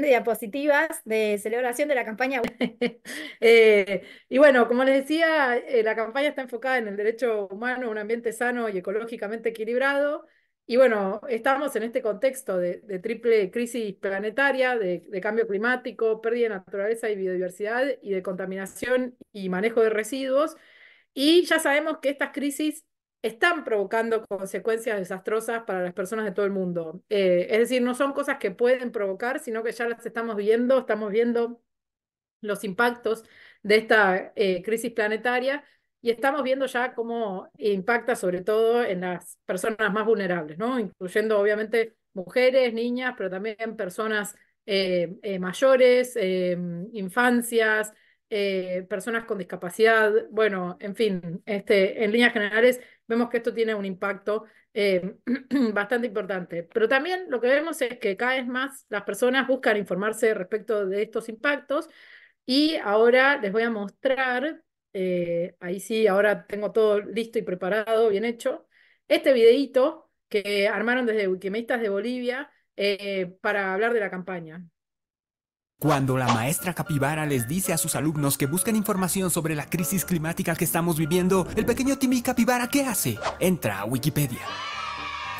de diapositivas de celebración de la campaña. Eh, y bueno, como les decía, eh, la campaña está enfocada en el derecho humano, un ambiente sano y ecológicamente equilibrado. Y bueno, estamos en este contexto de, triple crisis planetaria, de, de, cambio climático, pérdida de naturaleza y biodiversidad y de contaminación y manejo de residuos. Y ya sabemos que estas crisis están provocando consecuencias desastrosas para las personas de todo el mundo. Eh, es decir, no son cosas que pueden provocar, sino que ya las estamos viendo, estamos viendo los impactos de esta eh, crisis planetaria y estamos viendo ya cómo impacta sobre todo en las personas más vulnerables, ¿no? incluyendo obviamente mujeres, niñas, pero también personas eh, mayores, infancias, personas con discapacidad, bueno, en fin, este, en líneas generales vemos que esto tiene un impacto eh, bastante importante. Pero también lo que vemos es que cada vez más las personas buscan informarse respecto de estos impactos y ahora les voy a mostrar, eh, ahí sí, ahora tengo todo listo y preparado, bien hecho, este videíto que armaron desde Wikimedistas de Bolivia eh, para hablar de la campaña. Cuando la maestra capibara les dice a sus alumnos que busquen información sobre la crisis climática que estamos viviendo, el pequeño Timmy capibara ¿qué hace? Entra a Wikipedia.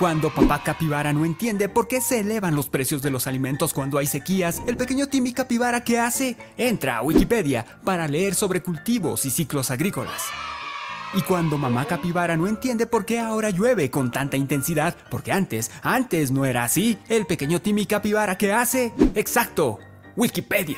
Cuando papá capibara no entiende por qué se elevan los precios de los alimentos cuando hay sequías, el pequeño Timmy capibara ¿qué hace? Entra a Wikipedia para leer sobre cultivos y ciclos agrícolas. Y cuando mamá capibara no entiende por qué ahora llueve con tanta intensidad, porque antes, antes no era así, el pequeño Timmy capibara ¿qué hace? Exacto, Wikipedia.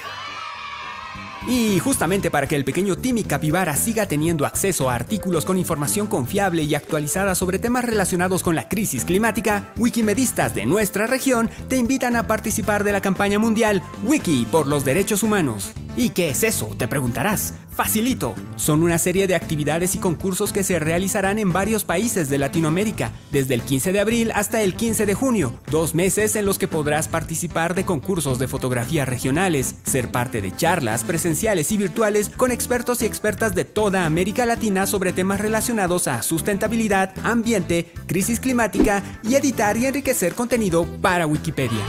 Y justamente para que el pequeño Timmy capivara siga teniendo acceso a artículos con información confiable y actualizada sobre temas relacionados con la crisis climática, wikimedistas de nuestra región te invitan a participar de la campaña mundial Wiki por los Derechos Humanos. ¿Y qué es eso? Te preguntarás. Facilito. Son una serie de actividades y concursos que se realizarán en varios países de Latinoamérica, desde el 15 de abril hasta el 15 de junio, dos meses en los que podrás participar de concursos de fotografía regionales, ser parte de charlas presenciales, y virtuales con expertos y expertas de toda América Latina sobre temas relacionados a sustentabilidad, ambiente, crisis climática y editar y enriquecer contenido para Wikipedia.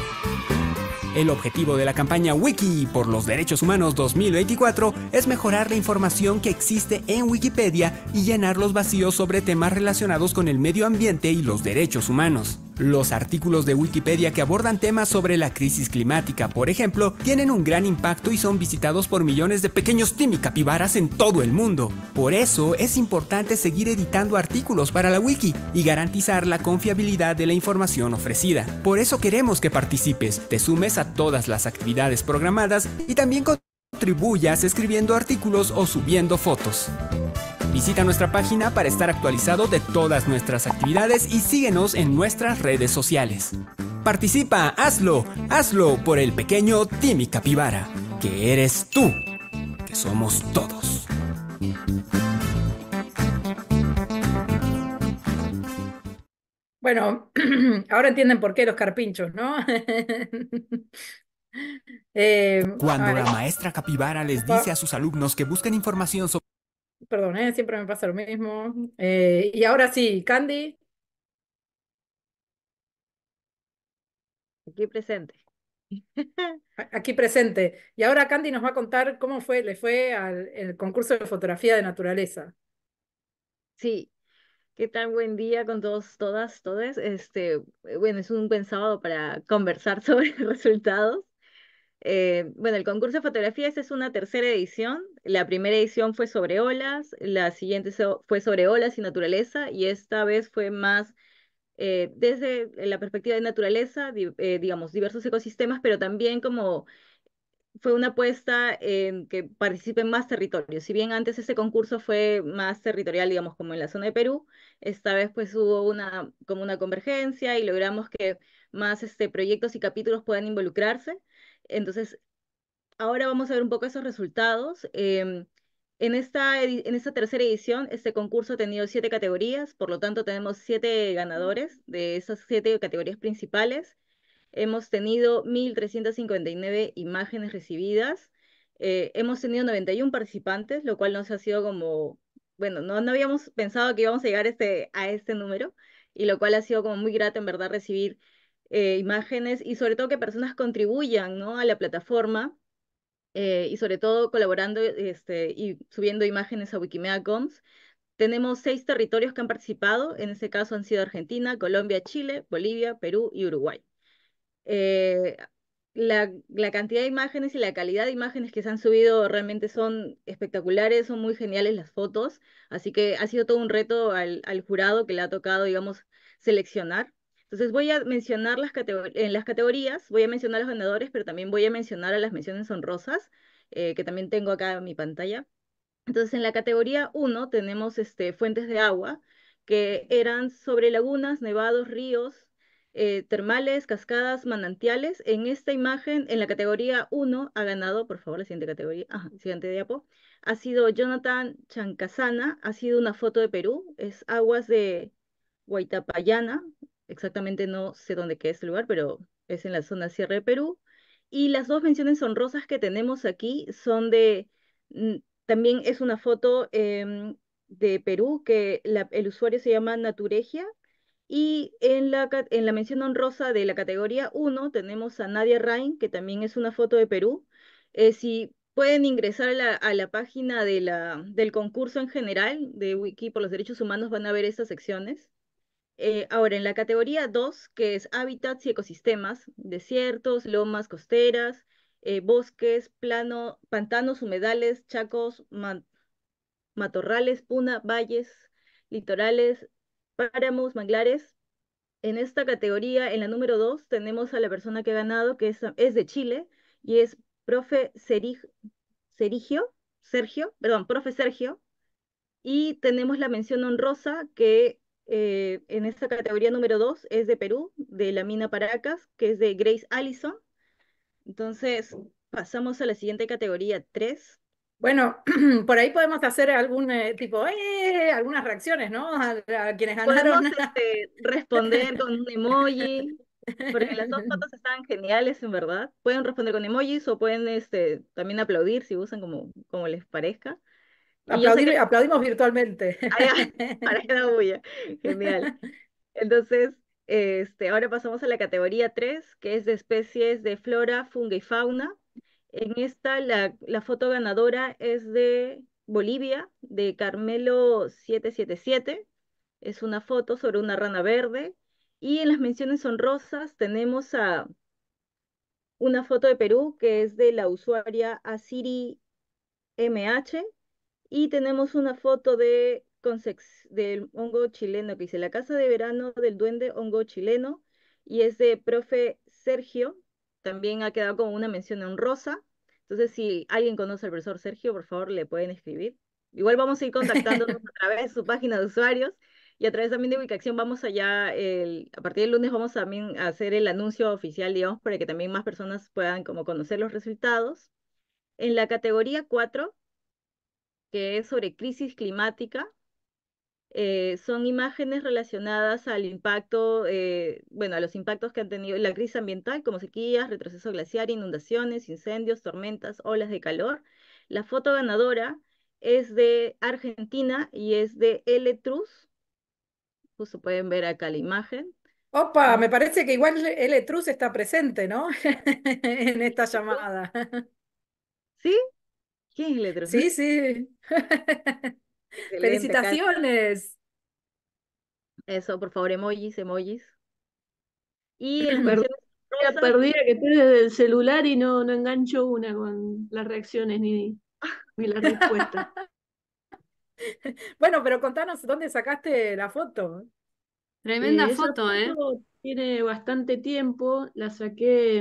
El objetivo de la campaña Wiki por los Derechos Humanos 2024 es mejorar la información que existe en Wikipedia y llenar los vacíos sobre temas relacionados con el medio ambiente y los derechos humanos. Los artículos de Wikipedia que abordan temas sobre la crisis climática, por ejemplo, tienen un gran impacto y son visitados por millones de pequeños Capibaras en todo el mundo. Por eso es importante seguir editando artículos para la wiki y garantizar la confiabilidad de la información ofrecida. Por eso queremos que participes, te sumes a todas las actividades programadas y también contribuyas escribiendo artículos o subiendo fotos. Visita nuestra página para estar actualizado de todas nuestras actividades y síguenos en nuestras redes sociales. Participa, hazlo, hazlo por el pequeño Timmy Capibara, que eres tú, que somos todos. Bueno, ahora entienden por qué los carpinchos, ¿no? Eh, Cuando la maestra capibara les dice a sus alumnos que busquen información sobre... Perdón, ¿eh? siempre me pasa lo mismo. Eh, y ahora sí, Candy. Aquí presente. Aquí presente. Y ahora Candy nos va a contar cómo fue, le fue al concurso de fotografía de naturaleza. Sí. ¿Qué tal? Buen día con todos, todas, todes. Este, eh, bueno, es un buen sábado para conversar sobre resultados. Eh, bueno, el concurso de fotografía, es una tercera edición. La primera edición fue sobre olas, la siguiente fue sobre olas y naturaleza, y esta vez fue más eh, desde la perspectiva de naturaleza, eh, digamos, diversos ecosistemas, pero también como fue una apuesta en que participen más territorios. Si bien antes ese concurso fue más territorial, digamos, como en la zona de Perú, esta vez pues hubo una, como una convergencia y logramos que más este, proyectos y capítulos puedan involucrarse. Entonces, ahora vamos a ver un poco esos resultados. Em, en esta, en esta tercera edición, este concurso ha tenido siete categorías, por lo tanto tenemos siete ganadores de esas siete categorías principales. Hemos tenido 1.359 imágenes recibidas, eh, hemos tenido 91 participantes, lo cual nos ha sido como, bueno, no, habíamos pensado que íbamos a llegar este, a este número, y lo cual ha sido como muy grato en verdad recibir eh, imágenes y sobre todo que personas contribuyan ¿no? a la plataforma eh, y sobre todo colaborando este, y subiendo imágenes a Wikimedia Commons. Tenemos seis territorios que han participado, en ese caso han sido Argentina, Colombia, Chile, Bolivia, Perú y Uruguay. Eh, la, la, cantidad de imágenes y la calidad de imágenes que se han subido realmente son espectaculares, son muy geniales las fotos, así que ha sido todo un reto al, al jurado que le ha tocado, digamos, seleccionar. Entonces voy a mencionar las, en las categorías, voy a mencionar a los ganadores, pero también voy a mencionar a las menciones honrosas, eh, que también tengo acá en mi pantalla. Entonces en la categoría 1 tenemos este, fuentes de agua, que eran sobre lagunas, nevados, ríos, eh, termales, cascadas, manantiales. En esta imagen, en la categoría 1, ha ganado, por favor, la siguiente categoría, ah, siguiente diapo, ha sido Jonathan Chancasana, ha sido una foto de Perú, es aguas de Guaitapayana, exactamente no sé dónde queda ese lugar, pero es en la zona Sierra de Perú. Y las dos menciones honrosas que tenemos aquí son de, también es una foto em, de Perú, que el usuario se llama Naturegia. Y en la, mención honrosa de la categoría 1 tenemos a Nadia Rain, que también es una foto de Perú. Eh, si pueden ingresar a la, a la página de la, del concurso en general de Wiki por los Derechos Humanos, van a ver estas secciones. Eh, ahora, en la categoría 2, que es hábitats y ecosistemas, desiertos, lomas costeras, eh, bosques, plano, pantanos, humedales, chacos, matorrales, puna, valles, litorales, páramos, manglares. En esta categoría, en la número 2, tenemos a la persona que ha ganado, que es, de Chile, y es profe Serigio, Sergio, perdón, profe Sergio. Y tenemos la mención honrosa, que eh, en esta categoría número 2 es de Perú, de la mina Paracas, que es de Grace Allison. Entonces, pasamos a la siguiente categoría 3. Bueno, por ahí podemos hacer algún eh, tipo, algunas reacciones, ¿no? A, quienes ganaron. Este, responder con un emoji, porque las dos fotos están geniales, en verdad. Pueden responder con emojis o pueden este, también aplaudir si usan como, como les parezca. Aplaudimos virtualmente. Para que Genial. Entonces, este, ahora pasamos a la categoría 3, que es de especies de flora, funga y fauna. En esta, la, foto ganadora es de Bolivia, de Carmelo 777. Es una foto sobre una rana verde. Y en las menciones honrosas tenemos a una foto de Perú, que es de la usuaria Asiri MH, y tenemos una foto de del hongo chileno que dice La casa de verano del duende hongo chileno y es de profe Sergio. También ha quedado como una mención honrosa rosa. Entonces, si alguien conoce al profesor Sergio, por favor, le pueden escribir. Igual vamos a ir contactándonos a través de su página de usuarios y a través también de ubicación vamos allá, el, a partir del lunes vamos también a hacer el anuncio oficial, digamos, para que también más personas puedan como conocer los resultados. En la categoría 4 que es sobre crisis climática. Eh, son imágenes relacionadas al impacto, eh, bueno, a los impactos que han tenido la crisis ambiental, como sequías, retroceso glaciar, inundaciones, incendios, tormentas, olas de calor. La foto ganadora es de Argentina y es de L. Truz. pueden ver acá la imagen. Opa, ah. me parece que igual L. está presente, ¿no? en esta llamada. ¿Sí? ¿Quién Sí, sí. Felicitaciones. Eso, por favor, emojis, emojis. Y el la perdida que tuve celular y no, no engancho una con las reacciones ni, ni la respuesta. bueno, pero contanos dónde sacaste la foto. Eh, Tremenda foto, foto, ¿eh? Tiene bastante tiempo, la saqué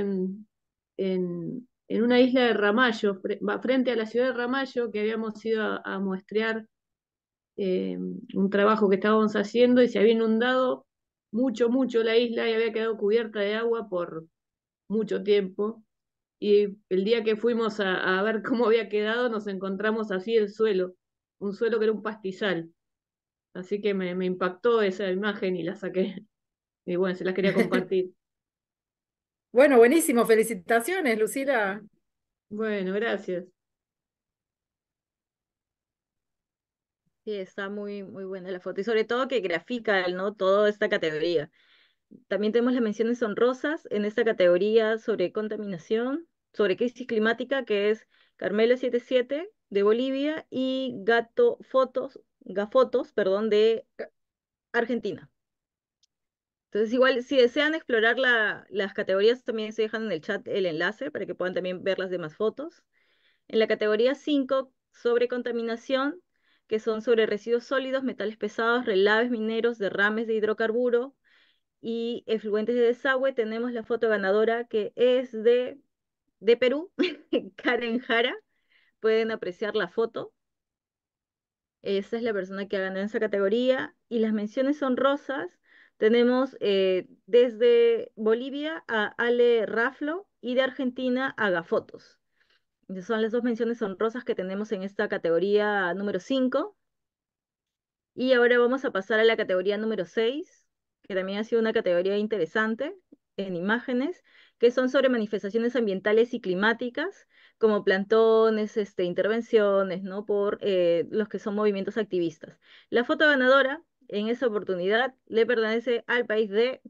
en en una isla de Ramallo, frente a la ciudad de Ramallo, que habíamos ido a, muestrear eh, un trabajo que estábamos haciendo y se había inundado mucho, mucho la isla y había quedado cubierta de agua por mucho tiempo. Y el día que fuimos a, ver cómo había quedado, nos encontramos así el suelo, un suelo que era un pastizal. Así que me, me impactó esa imagen y la saqué. Y bueno, se las quería compartir. Bueno, buenísimo. Felicitaciones, Lucila. Bueno, gracias. Sí, está muy, muy buena la foto. Y sobre todo que grafica, ¿no? Toda esta categoría. También tenemos las menciones honrosas en esta categoría sobre contaminación, sobre crisis climática, que es Carmelo 77 de Bolivia y Gato Fotos, Gafotos, perdón, de Argentina. Entonces, igual, si desean explorar las categorías, también se dejan en el chat el enlace para que puedan también ver las demás fotos. En la categoría 5, sobre contaminación, que son sobre residuos sólidos, metales pesados, relaves mineros, derrames de hidrocarburo y efluentes de desagüe, tenemos la foto ganadora que es de, de Perú, Karen Jara. Pueden apreciar la foto. Esa es la persona que ha ganado en esa categoría. Y las menciones son rosas tenemos eh, desde Bolivia a Ale Raflo y de Argentina a Gafotos. Son las dos menciones honrosas que tenemos en esta categoría número 5. Y ahora vamos a pasar a la categoría número 6, que también ha sido una categoría interesante en imágenes, que son sobre manifestaciones ambientales y climáticas, como plantones, este, intervenciones, ¿no? Por eh, los que son movimientos activistas. La foto ganadora en esa oportunidad le pertenece al país de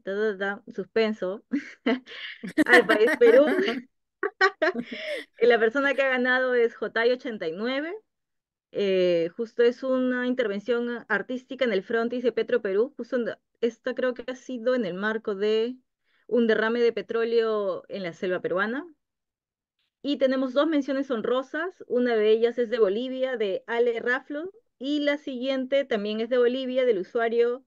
suspenso, al país Perú. la persona que ha ganado es j 89 eh, justo es una intervención artística en el frontis de Petro Perú. Justo esta creo que ha sido en el marco de un derrame de petróleo en la selva peruana. Y tenemos dos menciones honrosas. Una de ellas es de Bolivia, de Ale Raflo, y la siguiente también es de Bolivia, del usuario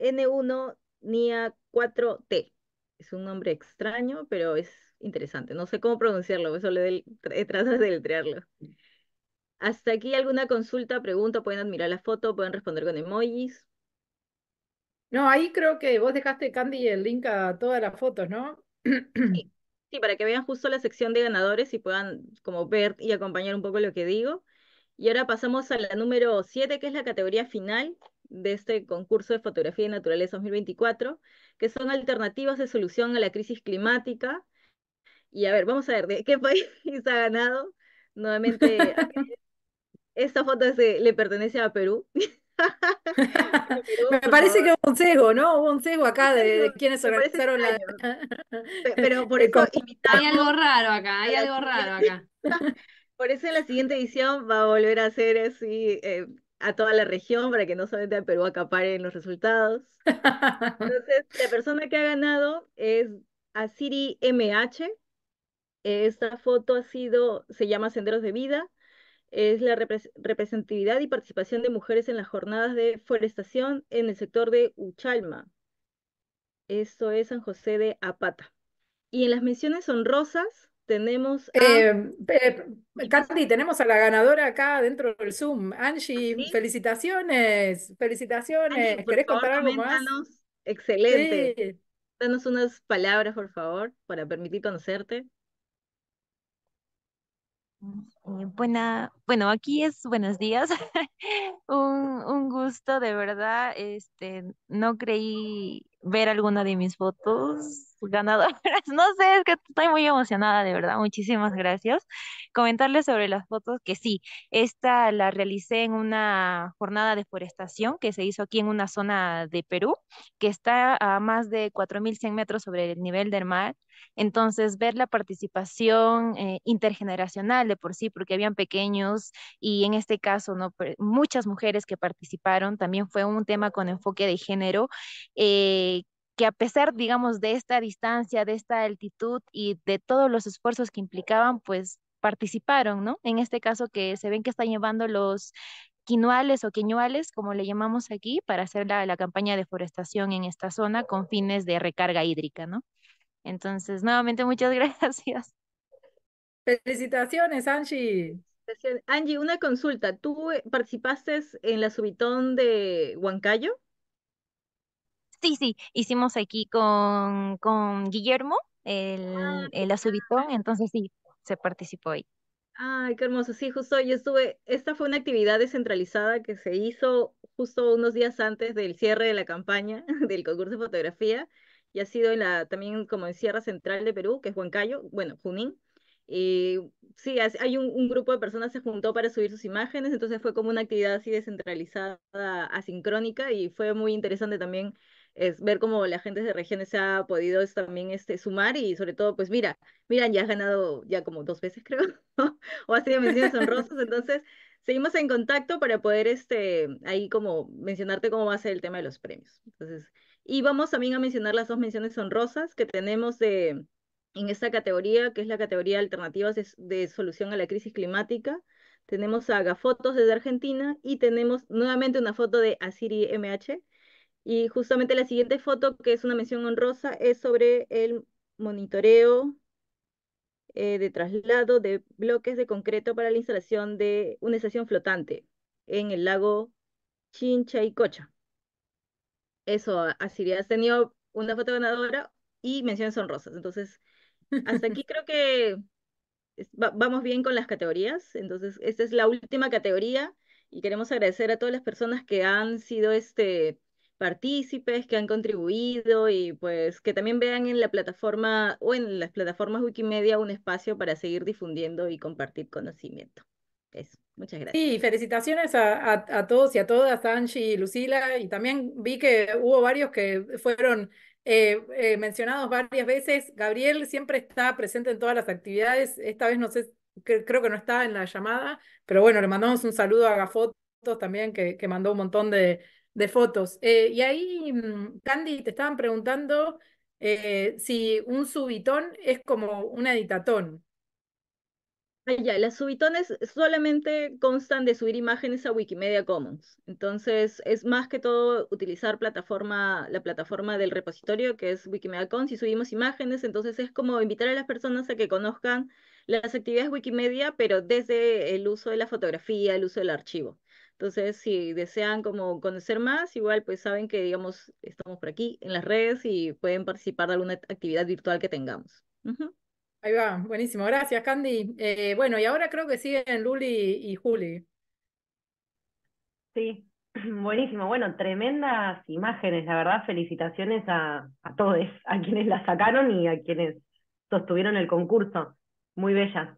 N1NIA4T. Es un nombre extraño, pero es interesante. No sé cómo pronunciarlo, solo del, tratas de deletrearlo. Hasta aquí alguna consulta, pregunta, pueden admirar la foto, pueden responder con emojis. No, ahí creo que vos dejaste, Candy, el link a todas las fotos, ¿no? Sí. sí, para que vean justo la sección de ganadores y puedan como ver y acompañar un poco lo que digo. Y ahora pasamos a la número 7, que es la categoría final de este concurso de fotografía de naturaleza 2024, que son alternativas de solución a la crisis climática. Y a ver, vamos a ver de qué país ha ganado. Nuevamente, esta foto le pertenece a Perú. Me parece que hubo un cego, ¿no? Hubo un cego acá de, quienes organizaron la... Pero por Hay algo raro acá, hay algo raro acá. Por eso en la siguiente edición va a volver a hacer así eh, a toda la región para que no solamente el Perú acaparen los resultados. Entonces, la persona que ha ganado es Asiri MH. Esta foto ha sido, se llama Senderos de Vida. Es la representatividad y participación de mujeres en las jornadas de forestación en el sector de Uchalma. Esto es San José de Apata. Y en las menciones honrosas tenemos. A... Eh, eh, tenemos a la ganadora acá dentro del Zoom. Angie, felicitaciones, felicitaciones. ¿Querés contar algo más? Excelente. Danos unas palabras, por favor, para permitir conocerte. Eh, buena, bueno, aquí es buenos días. un, un, gusto, de verdad. Este, no creí ver alguna de mis fotos ganadoras. No sé, es que estoy muy emocionada, de verdad. Muchísimas gracias. Comentarles sobre las fotos que sí, esta la realicé en una jornada de forestación que se hizo aquí en una zona de Perú, que está a más de 4.100 metros sobre el nivel del mar. Entonces, ver la participación eh, intergeneracional de por sí, porque habían pequeños y en este caso, ¿no? muchas mujeres que participaron, también fue un tema con enfoque de género, eh, que a pesar, digamos, de esta distancia, de esta altitud y de todos los esfuerzos que implicaban, pues participaron, ¿no? En este caso que se ven que están llevando los quinuales o quiñuales, como le llamamos aquí, para hacer la, campaña de deforestación en esta zona con fines de recarga hídrica, ¿no? Entonces, nuevamente, muchas gracias. Felicitaciones, Angie. Angie, una consulta. ¿Tú eh, participaste en la subitón de Huancayo? Sí, sí, hicimos aquí con, con Guillermo, ah, el, el azubitón, entonces sí, se participó ahí. Ay, qué hermoso. Sí, justo yo estuve, esta fue una actividad descentralizada que se hizo justo unos días antes del cierre de la campaña del concurso de fotografía y ha sido en la, también como en Sierra Central de Perú, que es Huancayo, bueno, Junín. Y sí, hay un, un grupo de personas se juntó para subir sus imágenes, entonces fue como una actividad así descentralizada, asincrónica y fue muy interesante también es ver cómo la gente de regiones se ha podido también este, sumar y sobre todo, pues mira, miran, ya has ganado ya como dos veces creo, o has sido menciones honrosas, entonces seguimos en contacto para poder este, ahí como mencionarte cómo va a ser el tema de los premios. Entonces, y vamos también a mencionar las dos menciones honrosas que tenemos de, en esta categoría, que es la categoría alternativas de, solución a la crisis climática. Tenemos a Gafotos desde Argentina y tenemos nuevamente una foto de Asiri MH, y justamente la siguiente foto, que es una mención honrosa, es sobre el monitoreo eh, de traslado de bloques de concreto para la instalación de una estación flotante en el lago Chincha y Cocha. Eso, así has tenido una foto ganadora y menciones honrosas. Entonces, hasta aquí creo que vamos bien con las categorías. Entonces, esta es la última categoría y queremos agradecer a todas las personas que han sido este, partícipes que han contribuido y pues que también vean en la plataforma o en las plataformas Wikimedia un espacio para seguir difundiendo y compartir conocimiento. Eso, muchas gracias. y felicitaciones a, a, todos y a todas, Angie y Lucila, y también vi que hubo varios que fueron eh, eh, mencionados varias veces. Gabriel siempre está presente en todas las actividades, esta vez no sé, creo que no está en la llamada, pero bueno, le mandamos un saludo a Gafotos también, que, que mandó un montón de, de fotos. Eh, y ahí, mm, Candy, te estaban preguntando eh, si un subitón es como un editatón. Ah, ya, las subitones solamente constan de subir imágenes a Wikimedia Commons. Entonces, es más que todo utilizar plataforma, la plataforma del repositorio que es Wikimedia Commons y subimos imágenes. Entonces, es como invitar a las personas a que conozcan las actividades Wikimedia, pero desde el uso de la fotografía, el uso del archivo. Entonces, si desean como conocer más, igual pues saben que, digamos, estamos por aquí en las redes y pueden participar de alguna actividad virtual que tengamos. Ahí va, buenísimo. Gracias, Candy. Eh, bueno, y ahora creo que siguen Luli y Juli. Sí, buenísimo. Bueno, tremendas imágenes, la verdad. Felicitaciones a, a todos, a quienes las sacaron y a quienes sostuvieron el concurso. Muy bellas.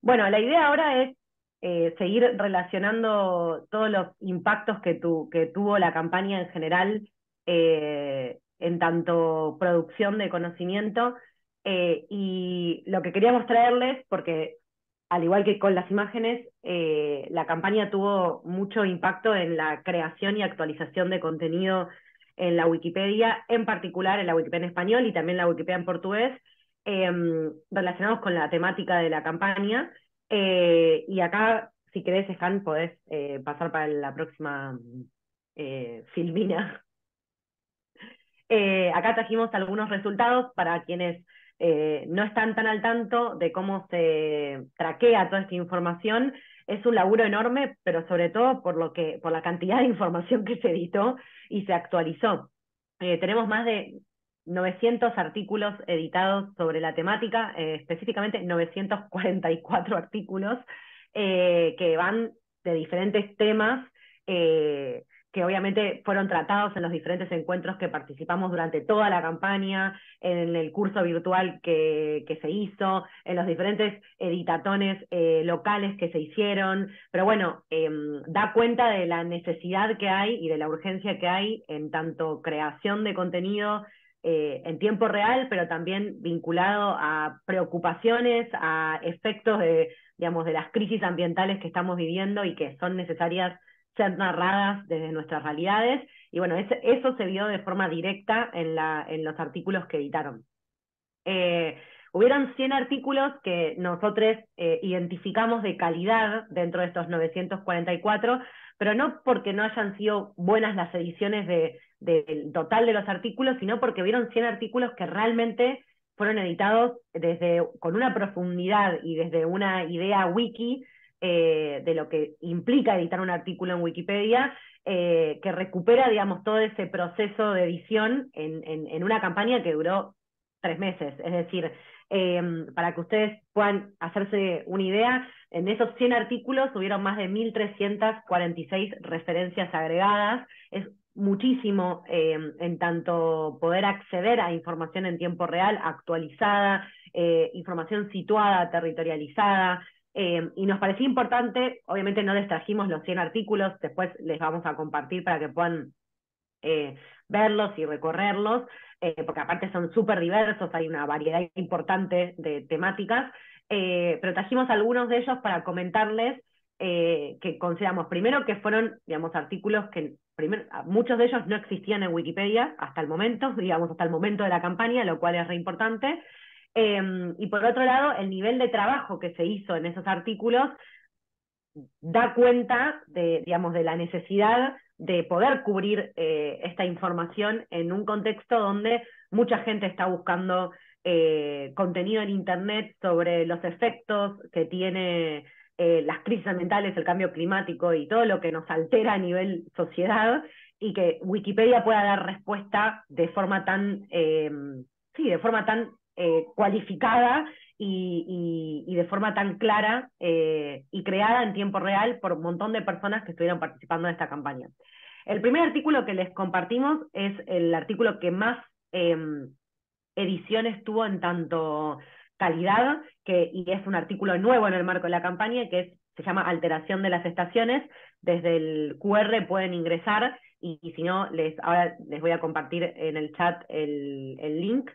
Bueno, la idea ahora es eh, seguir relacionando todos los impactos que, tuvo la campaña en general eh, en tanto producción de conocimiento. Eh, y lo que queríamos traerles, porque al igual que con las imágenes, la campaña tuvo mucho impacto en la creación y actualización de contenido en la Wikipedia, en particular en la Wikipedia en español y también en la Wikipedia en portugués, em, relacionados con la temática de la campaña. Eh, y acá, si querés, Scan, podés eh, pasar para la próxima eh, filmina. acá trajimos algunos resultados para quienes no están tan al tanto de cómo se traquea toda esta información. Es un laburo enorme, pero sobre todo por, lo que, por la cantidad de información que se editó y se actualizó. tenemos más de 900 artículos editados sobre la temática, eh, específicamente 944 artículos eh, que van de diferentes temas eh, que obviamente fueron tratados en los diferentes encuentros que participamos durante toda la campaña, en el curso virtual que, se hizo, en los diferentes editatones locales que se hicieron, pero bueno, em, da cuenta de la necesidad que hay y de la urgencia que hay en tanto creación de contenido eh, en tiempo real, pero también vinculado a preocupaciones, a efectos de, digamos, de las crisis ambientales que estamos viviendo y que son necesarias ser narradas desde nuestras realidades. Y bueno, eso se vio de forma directa en, los artículos que editaron. Eh, hubieron 100 artículos que nosotros eh, identificamos de calidad dentro de estos 944, pero no porque no hayan sido buenas las ediciones de del total de los artículos, sino porque vieron 100 artículos que realmente fueron editados desde, con una profundidad y desde una idea wiki eh, de lo que implica editar un artículo en Wikipedia, eh, que recupera, digamos, todo ese proceso de edición en, una campaña que duró tres meses. Es decir, eh, para que ustedes puedan hacerse una idea, en esos 100 artículos hubieron más de 1.346 referencias agregadas. Es muchísimo em, en tanto poder acceder a información en tiempo real, actualizada, eh, información situada, territorializada. Em, y nos parecía importante, obviamente no les trajimos los 100 artículos, después les vamos a compartir para que puedan eh, verlos y recorrerlos, eh, porque aparte son súper diversos, hay una variedad importante de temáticas, pero trajimos algunos de ellos para comentarles que consideramos primero que fueron, digamos, artículos que Ah, muchos de ellos no existían en Wikipedia hasta el momento, digamos, hasta el momento de la campaña, lo cual es re importante. Em, y por otro lado, el nivel de trabajo que se hizo en esos artículos da cuenta de, digamos, de la necesidad de poder cubrir eh, esta información en un contexto donde mucha gente está buscando eh, contenido en Internet sobre los efectos que tiene eh, las crisis ambientales, el cambio climático y todo lo que nos altera a nivel sociedad, y que Wikipedia pueda dar respuesta de forma tan, eh, de forma tan eh, cualificada y, de forma tan clara y creada en tiempo real por un montón de personas que estuvieron participando en esta campaña. El primer artículo que les compartimos es el artículo que más em, ediciones tuvo en tanto calidad y es un artículo nuevo en el marco de la campaña, que se llama Alteración de las Estaciones. Desde el QR pueden ingresar y, si no, les, ahora les voy a compartir en el chat el, link.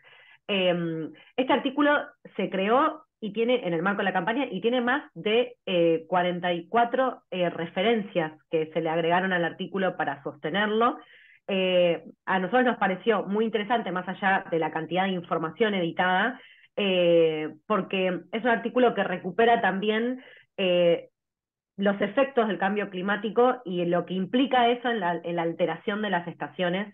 Em, este artículo se creó y tiene en el marco de la campaña y tiene más de 44 eh, eh, referencias que se le agregaron al artículo para sostenerlo. Eh, a nosotros nos pareció muy interesante, más allá de la cantidad de información editada, eh, porque es un artículo que recupera también eh, los efectos del cambio climático y lo que implica eso en la, en la alteración de las estaciones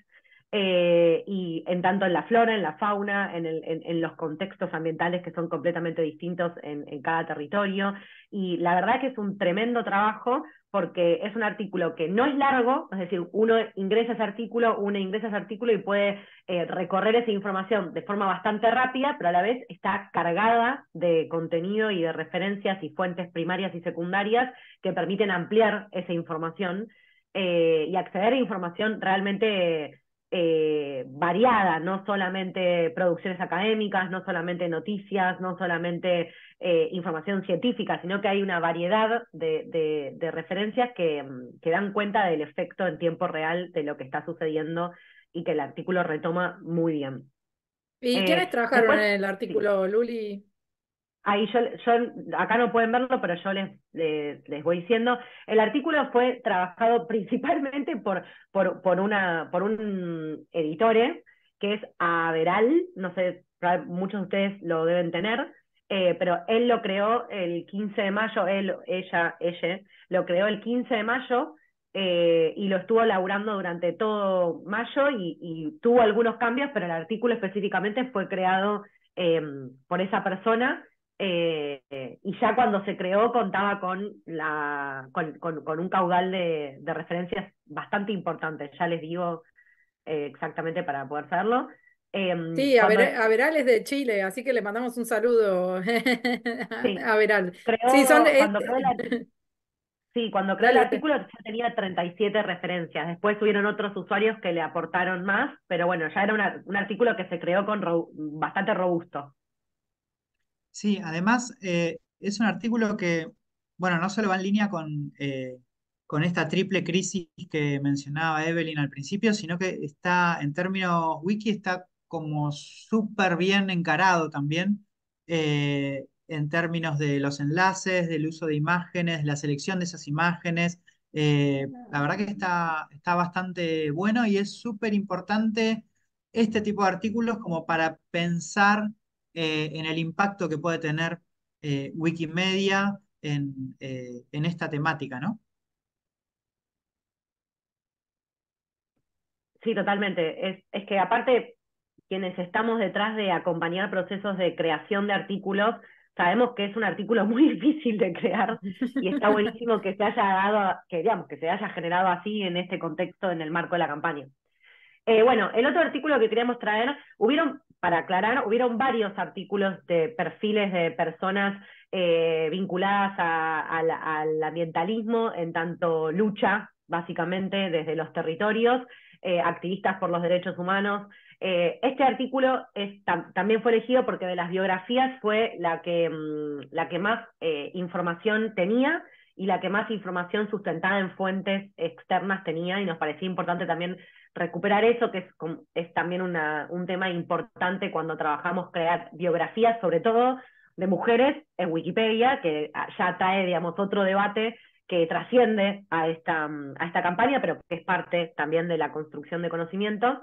eh, y en tanto en la flora, en la fauna, en, los contextos ambientales que son completamente distintos en, cada territorio. Y la verdad que es un tremendo trabajo porque es un artículo que no es largo, es decir, uno ingresa ese artículo, uno ingresa ese artículo y puede eh, recorrer esa información de forma bastante rápida, pero a la vez está cargada de contenido y de referencias y fuentes primarias y secundarias que permiten ampliar esa información eh, y acceder a información realmente eh, variada, no solamente producciones académicas, no solamente noticias, no solamente eh, información científica, sino que hay una variedad de, de, referencias que, mm, que, dan cuenta del efecto en tiempo real de lo que está sucediendo y que el artículo retoma muy bien. ¿Y quieres eh, quiénes trabajaron en el artículo, Luli? Ahí yo, yo, acá no pueden verlo, pero yo les, les, voy diciendo. El artículo fue trabajado principalmente por, una, por un editore ¿eh? que es Averal, no sé, muchos de ustedes lo deben tener, eh, pero él lo creó el 15 de mayo, él, ella, ella, lo creó el 15 de mayo eh, y lo estuvo laburando durante todo mayo y, tuvo algunos cambios, pero el artículo específicamente fue creado por esa persona eh, eh, y ya cuando se creó contaba con, con, un caudal de, referencias bastante importante, ya les digo eh, exactamente para poder hacerlo. Em, sí, Averal a, es de Chile, así que le mandamos un saludo a Veral. sí, cuando creó el, artículo ya tenía 37 referencias, después tuvieron otros usuarios que le aportaron más, pero bueno, ya era un artículo que se creó con bastante robusto. Sí, además eh, es un artículo que, bueno, no solo va en línea con, eh, con esta triple crisis que mencionaba Evelyn al principio, sino que está, en términos wiki, está como súper bien encarado también eh, en términos de los enlaces, del uso de imágenes, la selección de esas imágenes. la verdad que está, está bastante bueno y es súper importante este tipo de artículos como para pensar eh, en el impacto que puede tener eh, Wikimedia en, eh, en, esta temática, ¿no? Sí, totalmente. Es, es, que aparte, quienes estamos detrás de acompañar procesos de creación de artículos, sabemos que es un artículo muy difícil de crear y está buenísimo que se haya dado, que digamos, que se haya generado así en este contexto, en el marco de la campaña. Eh, bueno, el otro artículo que queríamos traer, hubieron, para aclarar, hubieron varios artículos de perfiles de personas eh, vinculadas al ambientalismo, en tanto lucha, básicamente, desde los territorios, eh, activistas por los derechos humanos. este artículo también fue elegido porque de las biografías fue la mm, la que más información tenía y la que más información sustentada en fuentes externas tenía y nos parecía importante también recuperar eso, que es, también un tema importante cuando trabajamos crear biografías, sobre todo de mujeres en Wikipedia, que ya trae, digamos, otro debate que trasciende a esta, a esta campaña, pero que es parte también de la construcción de conocimiento.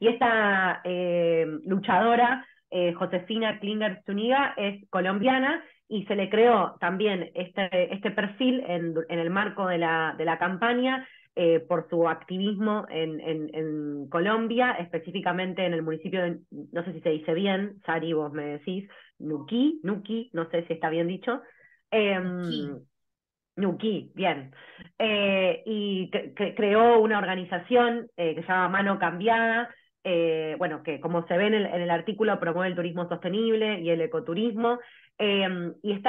Y esta eh, luchadora, eh, Josefina Klinger Zuniga, es colombiana y se le creó también este, este perfil en, el marco de la, de la campaña eh, por su activismo en, en, Colombia, específicamente en el municipio, de, no sé si se dice bien, Sari, vos me decís, Nuki, Nuki no sé si está bien dicho. Em, Nuki, bien. Eh, y creó una organización eh, que se llama Mano Cambiada, eh, bueno, que como se ve en el, artículo, promueve el turismo sostenible y el ecoturismo. Em, y es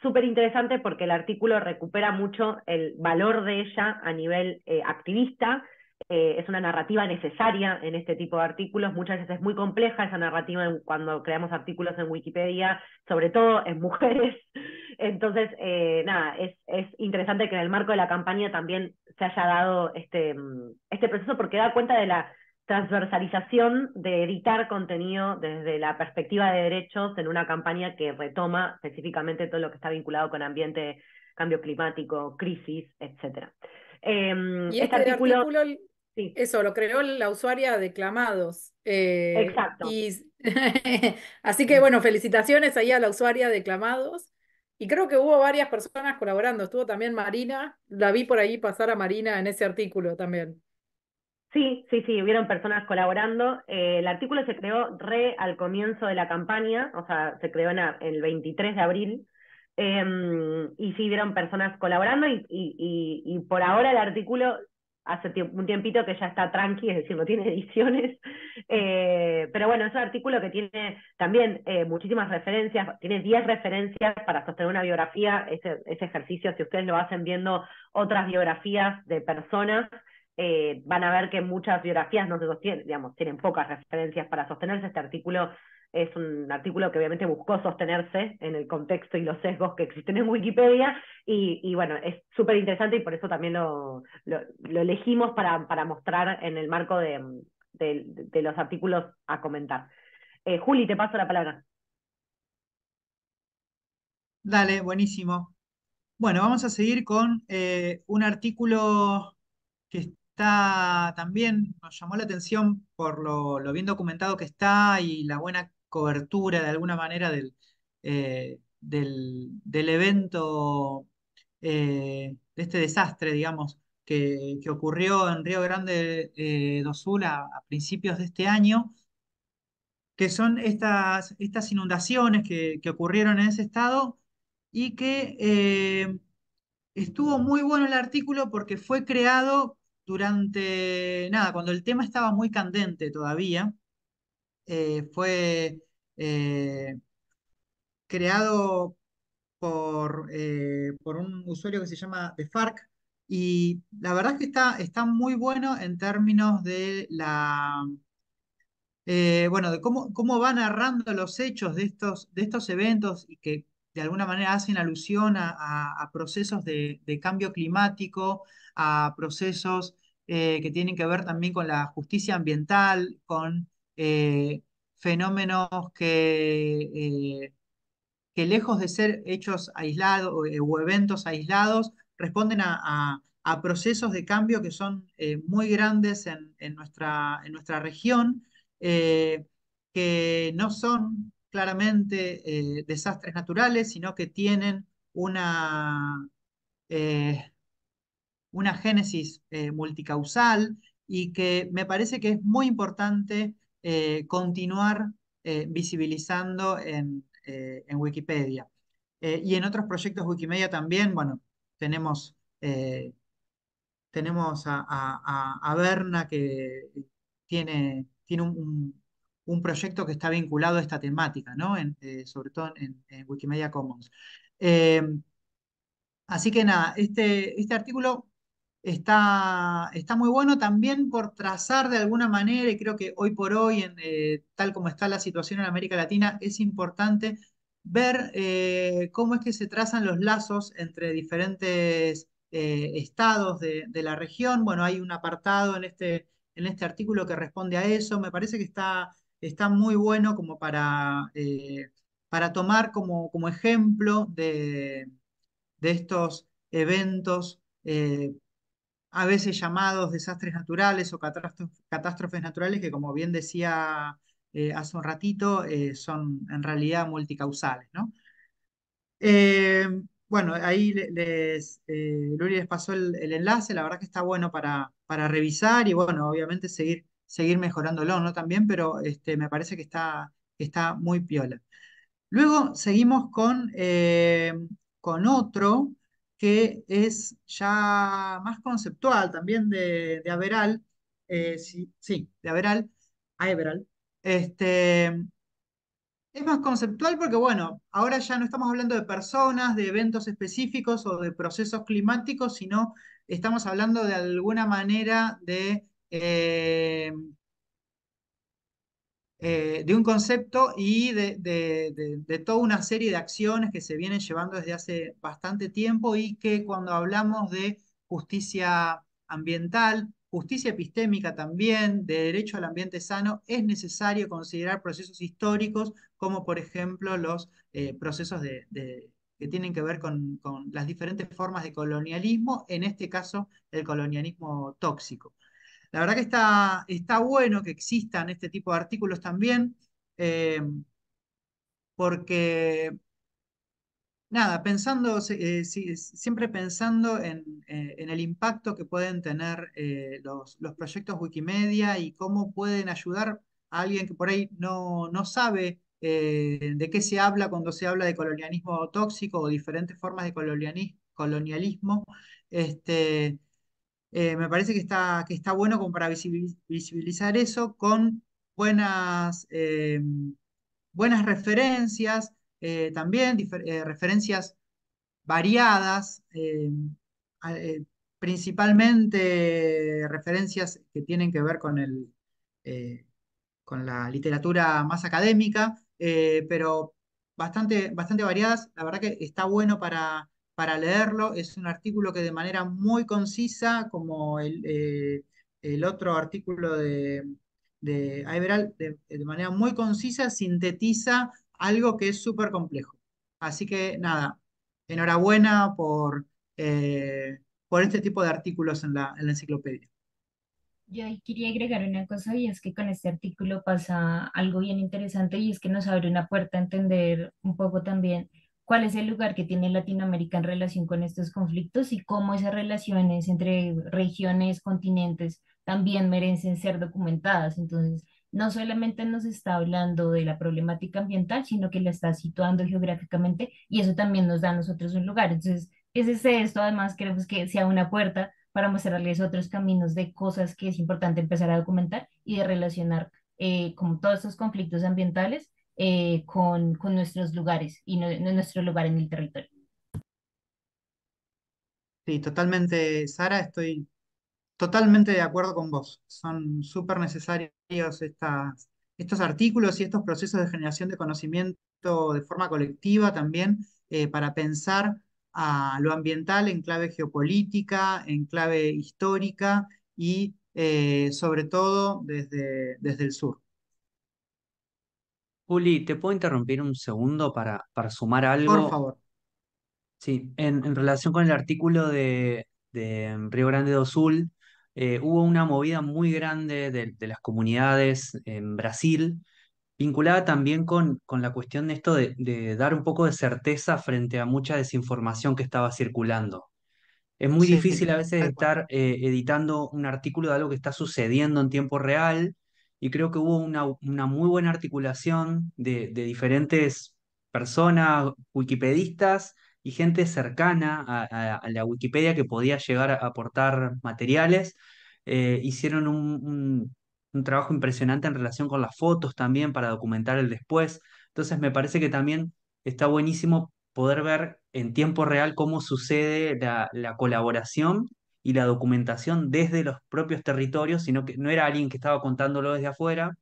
súper interesante porque el artículo recupera mucho el valor de ella a nivel eh, activista. Eh, es una narrativa necesaria en este tipo de artículos. Muchas veces es muy compleja esa narrativa cuando creamos artículos en Wikipedia, sobre todo en mujeres. Entonces, nada, es, es, interesante que en el marco de la campaña también se haya dado este, mm, este proceso porque da cuenta de la transversalización de editar contenido desde la perspectiva de derechos en una campaña que retoma específicamente todo lo que está vinculado con ambiente, cambio climático, crisis, etc. Em, y este, este artículo, sí. eso lo creó la usuaria de Clamados. Eh, Exacto. así que bueno, felicitaciones ahí a la usuaria de Clamados. Y creo que hubo varias personas colaborando. Estuvo también Marina. La vi por ahí pasar a Marina en ese artículo también. Sí, sí, sí, hubieron personas colaborando. Eh, el artículo se creó re al comienzo de la campaña, o sea, se creó en, el 23 de abril, em, y sí, hubieron personas colaborando y, y, y, y, por ahora el artículo hace un tiempito que ya está tranqui, es decir, no tiene ediciones, eh, pero bueno, es un artículo que tiene también eh, muchísimas referencias, tiene 10 referencias para sostener una biografía, ese, ese ejercicio, si ustedes lo hacen viendo otras biografías de personas, eh, van a ver que muchas biografías no se sostienen, digamos, tienen pocas referencias para sostenerse. Este artículo es un artículo que obviamente buscó sostenerse en el contexto y los sesgos que existen en Wikipedia y, bueno, es súper interesante y por eso también lo, lo, elegimos para, mostrar en el marco de, los artículos a comentar. Eh, Juli, te paso la palabra. Dale, buenísimo. Bueno, vamos a seguir con eh, un artículo que también, nos llamó la atención por lo, bien documentado que está y la buena cobertura de alguna manera del, eh, del, evento, eh, de este desastre, digamos, que, ocurrió en Río Grande eh, do Sul a, principios de este año, que son estas, estas inundaciones que, que ocurrieron en ese estado y que... Estuvo muy bueno el artículo porque fue creado durante, nada, cuando el tema estaba muy candente todavía, eh, fue eh, creado por, eh, por un usuario que se llama The Farc, y la verdad que está, está muy bueno en términos de la... bueno, de cómo, cómo va narrando los hechos de estos, de estos eventos y que de alguna manera hacen alusión a, procesos de, cambio climático, a procesos eh, que tienen que ver también con la justicia ambiental, con eh, fenómenos que, eh, que, lejos de ser hechos aislados o, eventos aislados, responden a, procesos de cambio que son muy grandes en, nuestra, en nuestra región, que no son claramente eh, desastres naturales, sino que tienen una, eh, una génesis eh, multicausal y que me parece que es muy importante continuar visibilizando en, Wikipedia. y en otros proyectos Wikimedia también, bueno, tenemos tenemos a, Berna que tiene, tiene un, un proyecto que está vinculado a esta temática, ¿no? Eh, sobre todo en, Wikimedia Commons. Em, así que nada, este, este artículo está, está muy bueno también por trazar de alguna manera, y creo que hoy por hoy, en, eh, tal como está la situación en América Latina, es importante ver eh, cómo es que se trazan los lazos entre diferentes estados de, de, la región. Bueno, hay un apartado en este, en este artículo que responde a eso. Me parece que está, está muy bueno como para, eh, para tomar como, como ejemplo de, estos eventos, eh, a veces llamados desastres naturales o catástrofes naturales, que como bien decía eh, hace un ratito, son en realidad multicausales, ¿no? bueno, ahí les, Luri les pasó el, enlace, la verdad que está bueno para, para revisar y bueno, obviamente seguir seguir mejorándolo, ¿no? También, pero este, me parece que está, está muy piola. Luego seguimos con, eh, con otro que es ya más conceptual también de, de Averal, eh, sí, sí, de Averal, Averal, este, es más conceptual porque, bueno, ahora ya no estamos hablando de personas, de eventos específicos o de procesos climáticos, sino estamos hablando de alguna manera de eh, eh, de un concepto y de, toda una serie de acciones que se vienen llevando desde hace bastante tiempo y que cuando hablamos de justicia ambiental, justicia epistémica también, de derecho al ambiente sano, es necesario considerar procesos históricos como por ejemplo los eh, procesos de que tienen que ver con, las diferentes formas de colonialismo, en este caso el colonialismo tóxico. La verdad que está, está bueno que existan este tipo de artículos también, eh, porque, nada, pensando, eh, siempre pensando eh, en, el impacto que pueden tener los, proyectos Wikimedia y cómo pueden ayudar a alguien que por ahí no, sabe de qué se habla cuando se habla de colonialismo tóxico o diferentes formas de colonialismo, colonialismo este, eh, me parece que está, que está bueno como para visibilizar eso con buenas, eh, buenas referencias, eh, también referencias variadas, principalmente referencias que tienen que ver con, con la literatura más académica, pero bastante, bastante variadas. La verdad que está bueno para para leerlo. Es un artículo que de manera muy concisa, como el, eh, otro artículo de, de de, manera muy concisa sintetiza algo que es súper complejo. Así que nada, enhorabuena por, eh, por este tipo de artículos en la, enciclopedia. Yo quería agregar una cosa y es que con este artículo pasa algo bien interesante y es que nos abre una puerta a entender un poco también cuál es el lugar que tiene Latinoamérica en relación con estos conflictos y cómo esas relaciones entre regiones, continentes, también merecen ser documentadas. Entonces, no solamente nos está hablando de la problemática ambiental, sino que la está situando geográficamente y eso también nos da a nosotros un lugar. Entonces, es esto, además queremos que sea una puerta para mostrarles otros caminos de cosas que es importante empezar a documentar y de relacionar eh, con todos estos conflictos ambientales eh, con, con, nuestros lugares y no, nuestro lugar en el territorio. Sí, totalmente, Sara, estoy totalmente de acuerdo con vos. Son súper necesarios estas, estos artículos y estos procesos de generación de conocimiento de forma colectiva también eh, para pensar a lo ambiental en clave geopolítica, en clave histórica y eh, sobre todo desde, desde el sur. Juli, ¿te puedo interrumpir un segundo para, para sumar algo? Por favor. Sí, en, relación con el artículo de, Río Grande do Sul, eh, hubo una movida muy grande de, las comunidades en Brasil, vinculada también con, con la cuestión de esto de, dar un poco de certeza frente a mucha desinformación que estaba circulando. Es muy difícil a veces estar eh, editando un artículo de algo que está sucediendo en tiempo real y creo que hubo una, una muy buena articulación de, diferentes personas, wikipedistas y gente cercana a, la Wikipedia que podía llegar a aportar materiales. Eh, hicieron un, trabajo impresionante en relación con las fotos también para documentar el después. Entonces me parece que también está buenísimo poder ver en tiempo real cómo sucede la, colaboración y la documentación desde los propios territorios, sino que no era alguien que estaba contándolo desde afuera,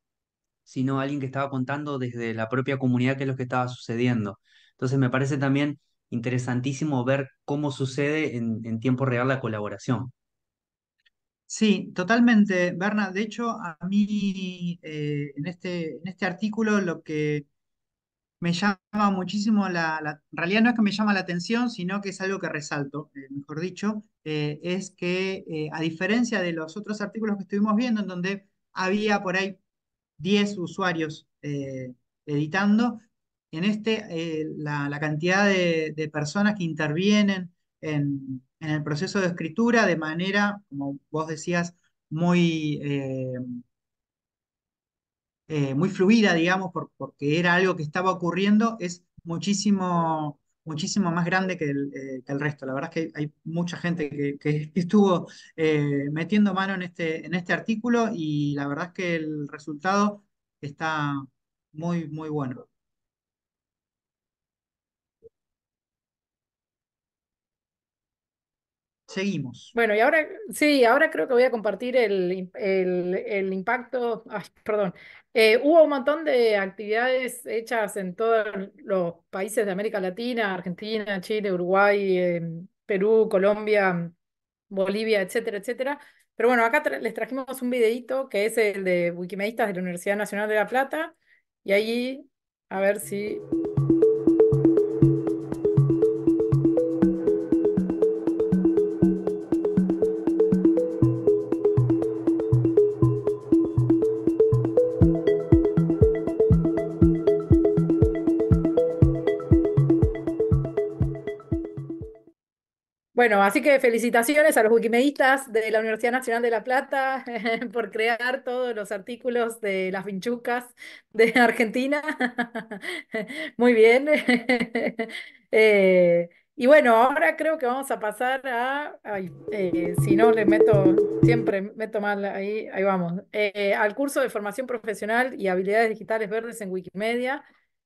sino alguien que estaba contando desde la propia comunidad qué es lo que estaba sucediendo. Entonces me parece también interesantísimo ver cómo sucede en, tiempo real la colaboración. Sí, totalmente, Berna. De hecho, a mí eh, en, este, en este artículo lo que me llama muchísimo la, en realidad no es que me llama la atención, sino que es algo que resalto, eh, mejor dicho, eh, es que eh, a diferencia de los otros artículos que estuvimos viendo, en donde había por ahí 10 usuarios editando, en este la, cantidad de, personas que intervienen en, el proceso de escritura de manera, como vos decías, muy eh, muy fluida, digamos, por, porque era algo que estaba ocurriendo, es muchísimo, muchísimo más grande que el, eh, que el resto. La verdad es que hay, mucha gente que, estuvo eh, metiendo mano en este, en este artículo y la verdad es que el resultado está muy, muy bueno. Seguimos. Bueno, y ahora sí, ahora creo que voy a compartir el, el, impacto. perdón. Eh, hubo un montón de actividades hechas en todos los países de América Latina, Argentina, Chile, Uruguay, em, Perú, Colombia, Bolivia, etcétera, etcétera. Pero bueno, acá les trajimos un videito que es el de Wikimedistas de la Universidad Nacional de La Plata. Y ahí, a ver si Bueno, así que felicitaciones a los wikimedistas de la Universidad Nacional de La Plata por crear todos los artículos de las vinchucas de Argentina. Muy bien. Eh, y bueno, ahora creo que vamos a pasar a, eh, si no le meto, siempre meto mal ahí, ahí vamos, eh, al curso de formación profesional y habilidades digitales verdes en Wikimedia.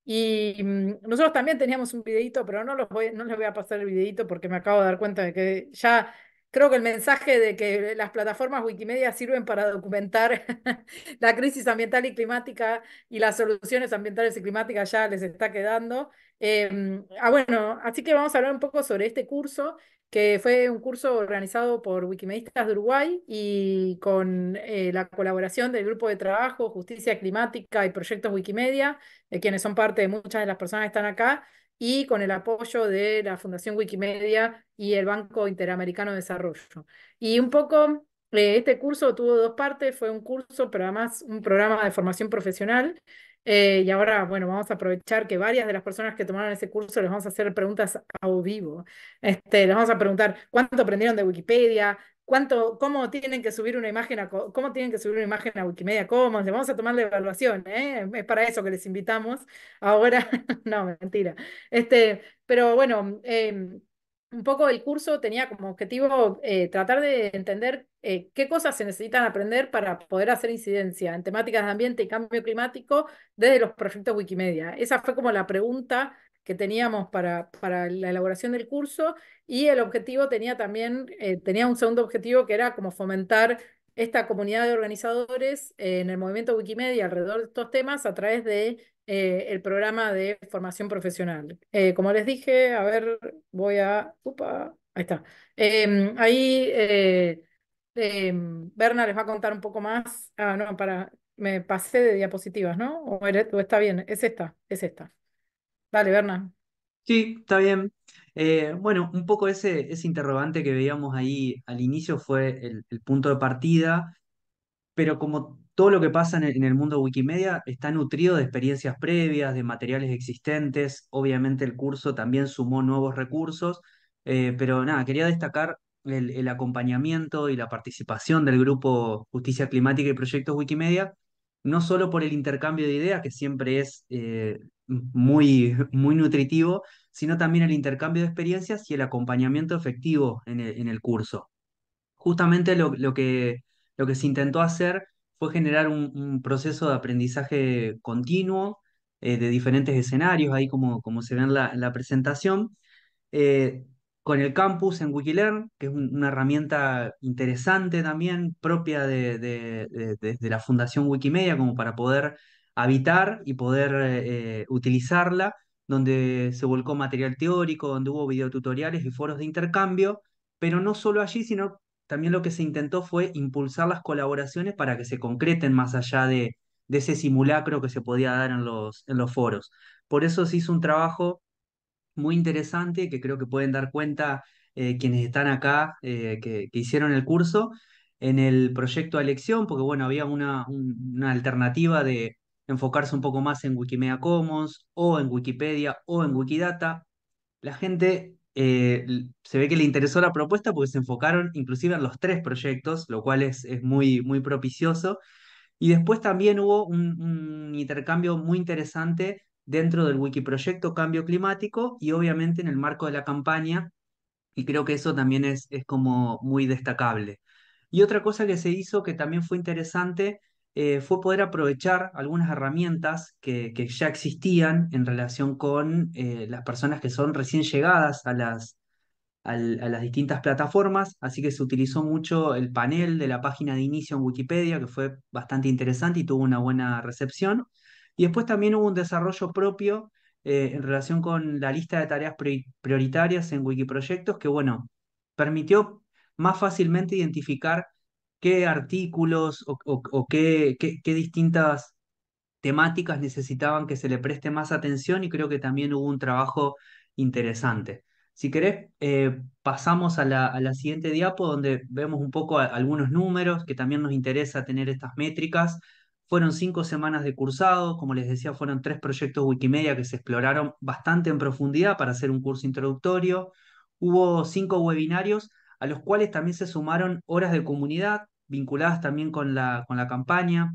Y mm, nosotros también teníamos un videito, pero no, los voy, no les voy a pasar el videito porque me acabo de dar cuenta de que ya creo que el mensaje de que las plataformas Wikimedia sirven para documentar la crisis ambiental y climática y las soluciones ambientales y climáticas ya les está quedando. Em, ah, bueno, así que vamos a hablar un poco sobre este curso que fue un curso organizado por Wikimedistas de Uruguay y con eh, la colaboración del Grupo de Trabajo, Justicia Climática y Proyectos Wikimedia, de quienes son parte de muchas de las personas que están acá, y con el apoyo de la Fundación Wikimedia y el Banco Interamericano de Desarrollo. Y un poco eh, este curso tuvo dos partes, fue un curso, pero además un programa de formación profesional eh, y ahora, bueno, vamos a aprovechar que varias de las personas que tomaron ese curso les vamos a hacer preguntas a vivo. Este, les vamos a preguntar cuánto aprendieron de Wikipedia, cuánto, cómo tienen que subir una imagen a, cómo tienen que subir una imagen a Wikimedia Commons, Les vamos a tomar la evaluación, ¿eh? es para eso que les invitamos ahora, no, mentira, este, pero bueno, em, un poco el curso tenía como objetivo eh, tratar de entender eh, qué cosas se necesitan aprender para poder hacer incidencia en temáticas de ambiente y cambio climático desde los proyectos Wikimedia. Esa fue como la pregunta que teníamos para, para la elaboración del curso y el objetivo tenía también, eh, tenía un segundo objetivo que era como fomentar esta comunidad de organizadores eh, en el movimiento Wikimedia alrededor de estos temas a través de eh, el programa de formación profesional. Eh, como les dije, a ver, voy a... Upa, ahí está. Em, ahí em, Berna les va a contar un poco más. Ah, no, para... Me pasé de diapositivas, ¿no? O, o está bien, es esta, es esta. Dale, Berna. Sí, está bien. Eh, bueno, un poco ese, ese interrogante que veíamos ahí al inicio fue el, punto de partida, pero como todo lo que pasa en el, mundo Wikimedia está nutrido de experiencias previas, de materiales existentes, obviamente el curso también sumó nuevos recursos, eh, pero nada, quería destacar el, acompañamiento y la participación del grupo Justicia Climática y Proyectos Wikimedia, no solo por el intercambio de ideas, que siempre es eh, muy, muy nutritivo, sino también el intercambio de experiencias y el acompañamiento efectivo en el, curso. Justamente lo, que, lo que se intentó hacer fue generar un, proceso de aprendizaje continuo eh, de diferentes escenarios, ahí como, se ve en la, presentación, eh, con el campus en Wikilearn, que es una herramienta interesante también, propia de, la Fundación Wikimedia, como para poder habitar y poder eh, utilizarla donde se volcó material teórico, donde hubo videotutoriales y foros de intercambio, pero no solo allí, sino también lo que se intentó fue impulsar las colaboraciones para que se concreten más allá de, ese simulacro que se podía dar en los, en los foros. Por eso se hizo un trabajo muy interesante que creo que pueden dar cuenta eh, quienes están acá, eh, que, hicieron el curso, en el proyecto de elección, porque bueno, había una, una alternativa de enfocarse un poco más en Wikimedia Commons o en Wikipedia o en Wikidata. La gente eh, se ve que le interesó la propuesta porque se enfocaron inclusive en los tres proyectos, lo cual es, muy, muy propicioso. Y después también hubo un, intercambio muy interesante dentro del Wikiproyecto Cambio Climático y obviamente en el marco de la campaña, y creo que eso también es, es como muy destacable. Y otra cosa que se hizo que también fue interesante eh, fue poder aprovechar algunas herramientas que, ya existían en relación con eh, las personas que son recién llegadas a las, distintas plataformas, así que se utilizó mucho el panel de la página de inicio en Wikipedia, que fue bastante interesante y tuvo una buena recepción. Y después también hubo un desarrollo propio eh, en relación con la lista de tareas prioritarias en Wikiproyectos, que bueno, permitió más fácilmente identificar qué artículos o, qué, qué, distintas temáticas necesitaban que se le preste más atención y creo que también hubo un trabajo interesante. Si querés, eh, pasamos a la, siguiente diapo donde vemos un poco algunos números que también nos interesa tener estas métricas. Fueron cinco semanas de cursado, como les decía, fueron tres proyectos Wikimedia que se exploraron bastante en profundidad para hacer un curso introductorio. Hubo cinco webinarios a los cuales también se sumaron horas de comunidad vinculadas también con la, con la campaña.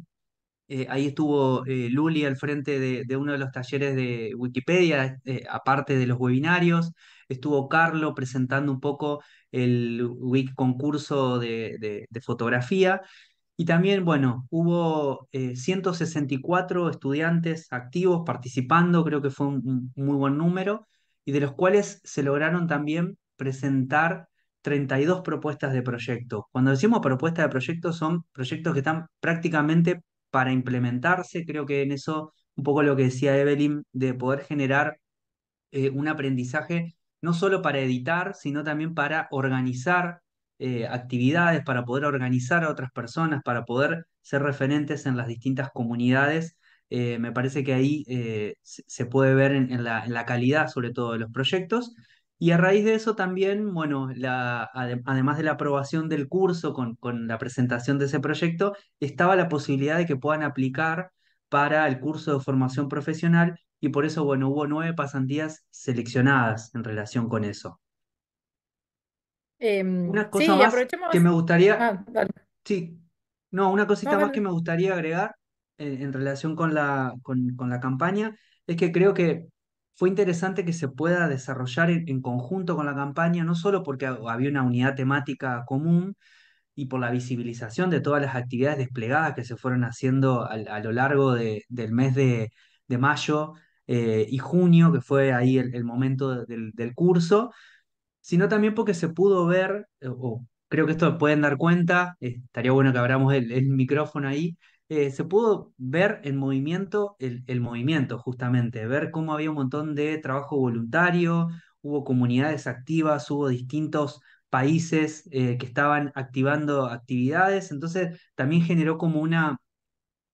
Eh, ahí estuvo eh, Luli al frente de, uno de los talleres de Wikipedia, eh, aparte de los webinarios. Estuvo Carlo presentando un poco el concurso de, fotografía. Y también, bueno, hubo 164 estudiantes activos participando, creo que fue un muy buen número, y de los cuales se lograron también presentar 32 propuestas de proyecto. Cuando decimos propuestas de proyecto, son proyectos que están prácticamente para implementarse. Creo que en eso, un poco lo que decía Evelyn, de poder generar eh, un aprendizaje no solo para editar, sino también para organizar eh, actividades, para poder organizar a otras personas, para poder ser referentes en las distintas comunidades. Eh, me parece que ahí se puede ver la, en la calidad, sobre todo, de los proyectos. Y a raíz de eso también, bueno, además de la aprobación del curso con, con, la presentación de ese proyecto, estaba la posibilidad de que puedan aplicar para el curso de formación profesional y por eso, bueno, hubo nueve pasantías seleccionadas en relación con eso. Em, una cosa más que me gustaría... Ah, sí, no, una cosita más que me gustaría agregar eh, en, relación con la, con, con la campaña es que creo que fue interesante que se pueda desarrollar en, conjunto con la campaña, no solo porque había una unidad temática común, y por la visibilización de todas las actividades desplegadas que se fueron haciendo a lo largo del mes de, mayo eh, y junio, que fue ahí el, momento del, curso, sino también porque se pudo ver, eh, o creo que esto pueden dar cuenta, eh, estaría bueno que abramos el micrófono ahí, eh, se pudo ver en movimiento el, movimiento, justamente, ver cómo había un montón de trabajo voluntario, hubo comunidades activas, hubo distintos países eh, que estaban activando actividades, entonces también generó como una,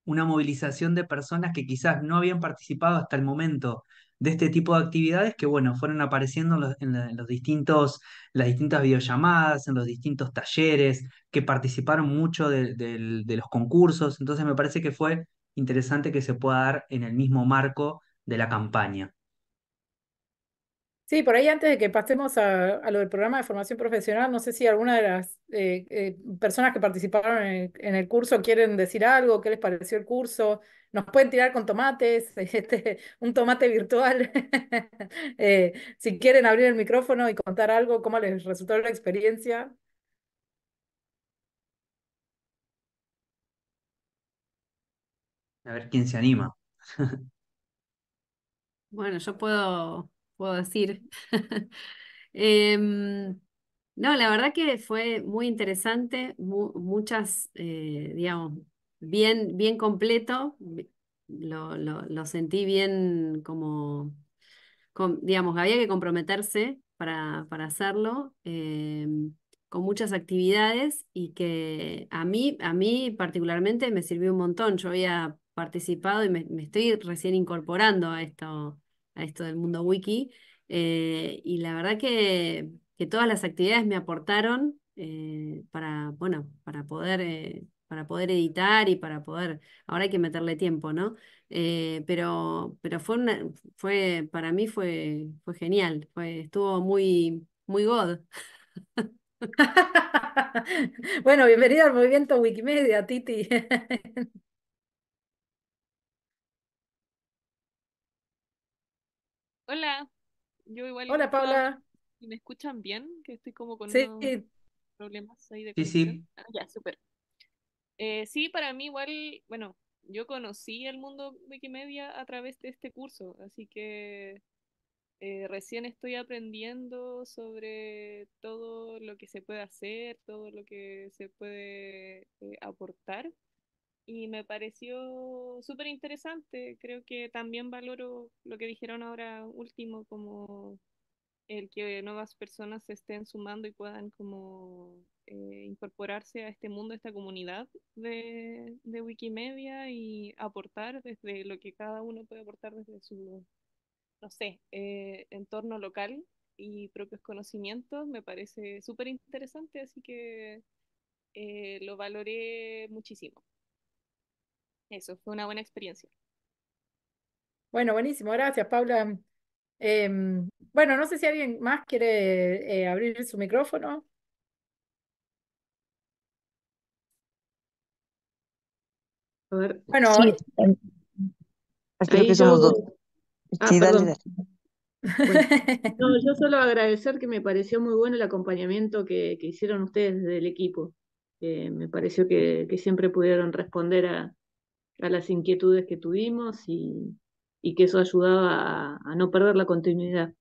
una movilización de personas que quizás no habían participado hasta el momento de este tipo de actividades que, bueno, fueron apareciendo en los, distintos, las distintas videollamadas, en los distintos talleres, que participaron mucho de, de los concursos. Entonces me parece que fue interesante que se pueda dar en el mismo marco de la campaña. Sí, por ahí antes de que pasemos a, lo del programa de formación profesional, no sé si alguna de las eh, eh, personas que participaron en el, curso quieren decir algo, qué les pareció el curso, nos pueden tirar con tomates, este, un tomate virtual, eh, si quieren abrir el micrófono y contar algo, cómo les resultó la experiencia. A ver quién se anima. bueno, yo puedo puedo decir. Em, no, la verdad que fue muy interesante, muchas, eh, digamos, bien, bien completo, lo, sentí bien como, con, digamos, había que comprometerse para, para hacerlo. Em, con muchas actividades y que a mí, a mí particularmente me sirvió un montón. Yo había participado y me estoy recién incorporando a esto, a esto del mundo wiki. Eh, y la verdad que, que, todas las actividades me aportaron eh, para, bueno, para poder, eh, para poder editar y para poder, ahora hay que meterle tiempo, ¿no? pero pero fue, fue, para mí fue, fue genial, fue, estuvo muy, muy god. bueno, bienvenido al movimiento Wikimedia, Titi. Hola, yo igual. Hola, Paula. ¿Me escuchan bien? Que estoy como con problemas ahí de Sí, sí. Ah, ya, súper. Eh, sí, para mí igual, bueno, yo conocí el mundo Wikimedia a través de este curso, así que eh, recién estoy aprendiendo sobre todo lo que se puede hacer, todo lo que se puede eh, aportar y me pareció súper interesante. Creo que también valoro lo que dijeron ahora último, como el que nuevas personas se estén sumando y puedan como eh, incorporarse a este mundo, a esta comunidad de, Wikimedia y aportar desde lo que cada uno puede aportar desde su, no sé, eh, entorno local y propios conocimientos. Me parece súper interesante, así que eh, lo valoré muchísimo eso fue una buena experiencia. Bueno, buenísimo, gracias Paula. Em, bueno, no sé si alguien más quiere eh, abrir su micrófono. A Bueno, no, yo solo agradecer que me pareció muy bueno el acompañamiento que, hicieron ustedes del equipo. me pareció que siempre pudieron responder a, a las inquietudes que tuvimos y, y que eso ayudaba a, no perder la continuidad.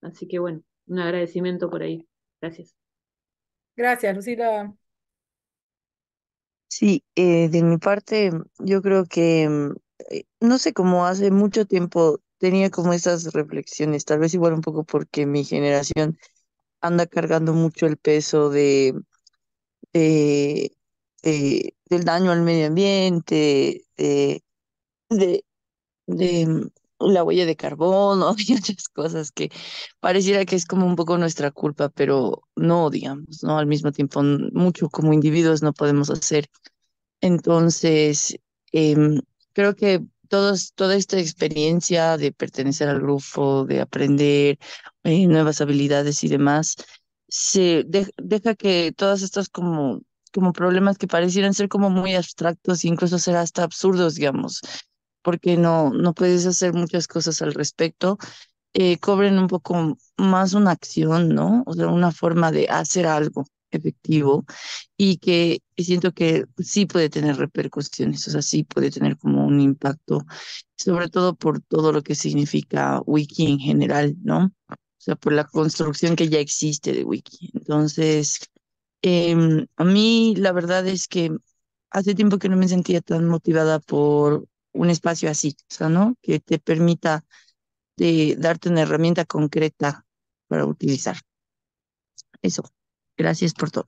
Así que bueno, un agradecimiento por ahí. Gracias. Gracias, Lucila. Sí, eh, de mi parte, yo creo que, eh, no sé, cómo hace mucho tiempo tenía como esas reflexiones, tal vez igual un poco porque mi generación anda cargando mucho el peso de, eh, del daño al medio ambiente, este, de, de em, la huella de carbono y otras cosas que pareciera que es como un poco nuestra culpa, pero no, digamos, ¿no? Al mismo tiempo, mucho como individuos no podemos hacer. Entonces, em, creo que todos, toda esta experiencia de pertenecer al grupo, de aprender eh, nuevas habilidades y demás, se deja que todas estas como como problemas que parecieran ser como muy abstractos e incluso ser hasta absurdos, digamos, porque no, no puedes hacer muchas cosas al respecto, eh, cobren un poco más una acción, ¿no? O sea, una forma de hacer algo efectivo y que siento que sí puede tener repercusiones, o sea, sí puede tener como un impacto, sobre todo por todo lo que significa wiki en general, ¿no? O sea, por la construcción que ya existe de wiki. Entonces, Em, a mí la verdad es que hace tiempo que no me sentía tan motivada por un espacio así, ¿no? Que te permita de darte una herramienta concreta para utilizar. Eso. Gracias por todo.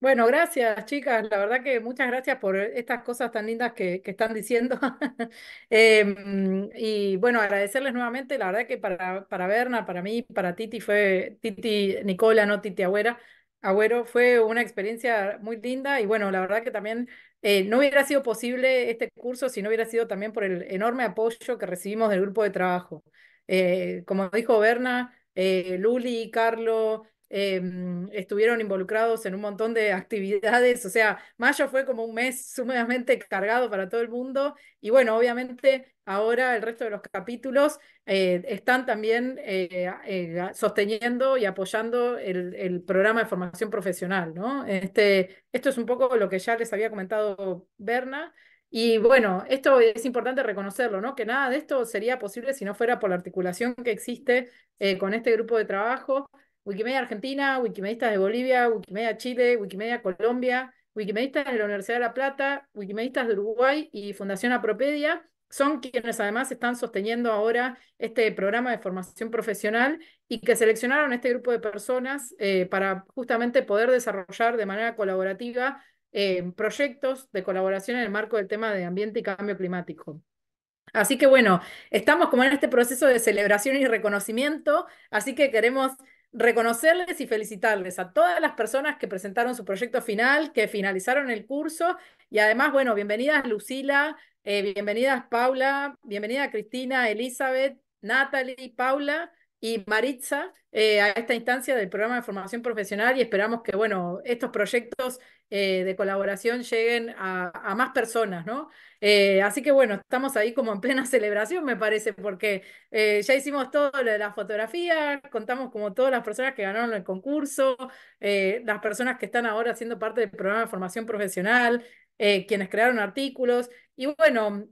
Bueno, gracias chicas. La verdad que muchas gracias por estas cosas tan lindas que, están diciendo. Em, y bueno, agradecerles nuevamente. La verdad que para, para Berna, para mí, para Titi fue Titi Nicola, no Titi Agüera, Agüero, fue una experiencia muy linda y bueno, la verdad que también eh, no hubiera sido posible este curso si no hubiera sido también por el enorme apoyo que recibimos del grupo de trabajo. Eh, como dijo Berna, eh, Luli, Carlos... Em, estuvieron involucrados en un montón de actividades, o sea, mayo fue como un mes sumamente cargado para todo el mundo y bueno, obviamente ahora el resto de los capítulos eh, están también eh, eh, sosteniendo y apoyando el, programa de formación profesional, ¿no? Este, esto es un poco lo que ya les había comentado Berna. Y bueno, esto es importante reconocerlo, ¿no? Que nada de esto sería posible si no fuera por la articulación que existe con este grupo de trabajo Wikimedia Argentina, Wikimedistas de Bolivia, Wikimedia Chile, Wikimedia Colombia, Wikimedistas de la Universidad de La Plata, Wikimedistas de Uruguay y Fundación Apropedia son quienes además están sosteniendo ahora este programa de formación profesional y que seleccionaron este grupo de personas eh, para justamente poder desarrollar de manera colaborativa eh, proyectos de colaboración en el marco del tema de ambiente y cambio climático. Así que bueno, estamos como en este proceso de celebración y reconocimiento, así que queremos reconocerles y felicitarles a todas las personas que presentaron su proyecto final, que finalizaron el curso y además, bueno, bienvenidas Lucila, eh, bienvenidas Paula, bienvenida Cristina, Elizabeth, Natalie, Paula y Maritza eh, a esta instancia del programa de formación profesional y esperamos que bueno, estos proyectos eh, de colaboración lleguen a más personas, ¿no? Eh, así que bueno, estamos ahí como en plena celebración, me parece, porque eh, ya hicimos todo lo de la fotografía, contamos como todas las personas que ganaron el concurso, eh, las personas que están ahora siendo parte del programa de formación profesional, quienes crearon artículos. Y bueno,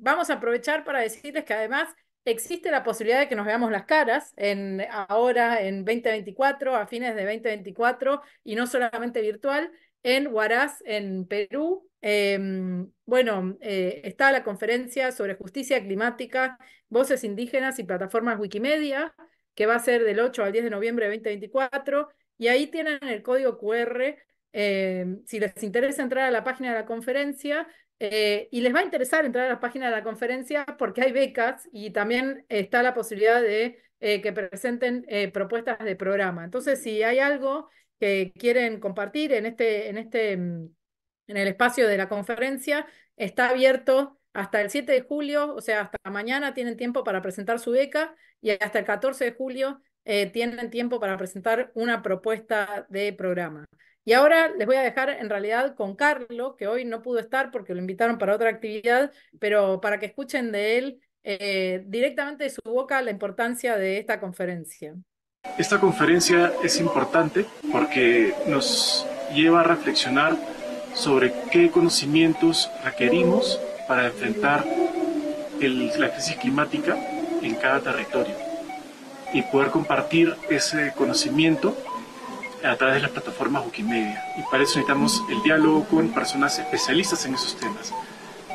vamos a aprovechar para decirles que además existe la posibilidad de que nos veamos las caras en, ahora en 2024, a fines de 2024, y no solamente virtual, en Huaraz, en Perú, Em, bueno, eh, está la conferencia sobre justicia climática, voces indígenas y plataformas Wikimedia, que va a ser del 8 al 10 de noviembre de 2024, y ahí tienen el código QR. Em, si les interesa entrar a la página de la conferencia, eh, y les va a interesar entrar a la página de la conferencia porque hay becas y también está la posibilidad de eh, que presenten propuestas de programa. Entonces, si hay algo que quieren compartir en este, en este em, en el espacio de la conferencia. Está abierto hasta el 7 de julio, o sea, hasta mañana tienen tiempo para presentar su beca y hasta el 14 de julio eh, tienen tiempo para presentar una propuesta de programa. Y ahora les voy a dejar en realidad con Carlos, que hoy no pudo estar porque lo invitaron para otra actividad, pero para que escuchen de él eh, directamente de su boca la importancia de esta conferencia. Esta conferencia es importante porque nos lleva a reflexionar sobre qué conocimientos requerimos para enfrentar la crisis climática en cada territorio y poder compartir ese conocimiento a través de las plataformas Wikimedia. Y para eso necesitamos el diálogo con personas especialistas en esos temas.